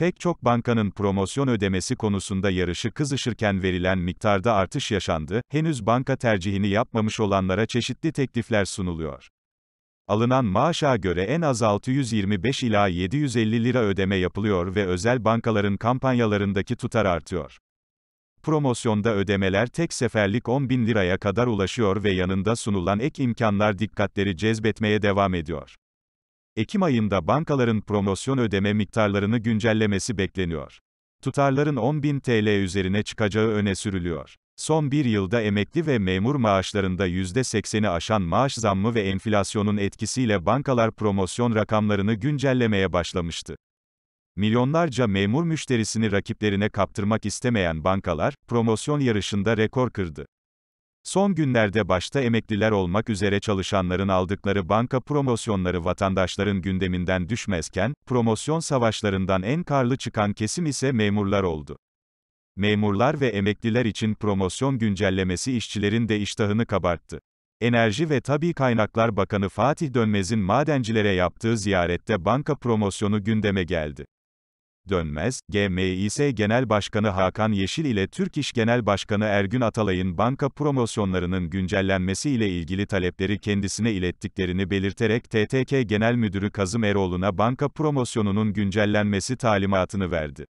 Pek çok bankanın promosyon ödemesi konusunda yarışı kızışırken verilen miktarda artış yaşandı, henüz banka tercihini yapmamış olanlara çeşitli teklifler sunuluyor. Alınan maaşa göre en az 625 ila 750 lira ödeme yapılıyor ve özel bankaların kampanyalarındaki tutar artıyor. Promosyonda ödemeler tek seferlik 10 bin liraya kadar ulaşıyor ve yanında sunulan ek imkanlar dikkatleri cezbetmeye devam ediyor. Ekim ayında bankaların promosyon ödeme miktarlarını güncellemesi bekleniyor. Tutarların 10.000 TL üzerine çıkacağı öne sürülüyor. Son bir yılda emekli ve memur maaşlarında %80'i aşan maaş zammı ve enflasyonun etkisiyle bankalar promosyon rakamlarını güncellemeye başlamıştı. Milyonlarca memur müşterisini rakiplerine kaptırmak istemeyen bankalar, promosyon yarışında rekor kırdı. Son günlerde başta emekliler olmak üzere çalışanların aldıkları banka promosyonları vatandaşların gündeminden düşmezken, promosyon savaşlarından en karlı çıkan kesim ise memurlar oldu. Memurlar ve emekliler için promosyon güncellemesi işçilerin de iştahını kabarttı. Enerji ve Tabi Kaynaklar Bakanı Fatih Dönmez'in madencilere yaptığı ziyarette banka promosyonu gündeme geldi. Dönmez, GMİS Genel Başkanı Hakan Yeşil ile Türk İş Genel Başkanı Ergün Atalay'ın banka promosyonlarının güncellenmesi ile ilgili talepleri kendisine ilettiklerini belirterek TTK Genel Müdürü Kazım Eroğlu'na banka promosyonunun güncellenmesi talimatını verdi.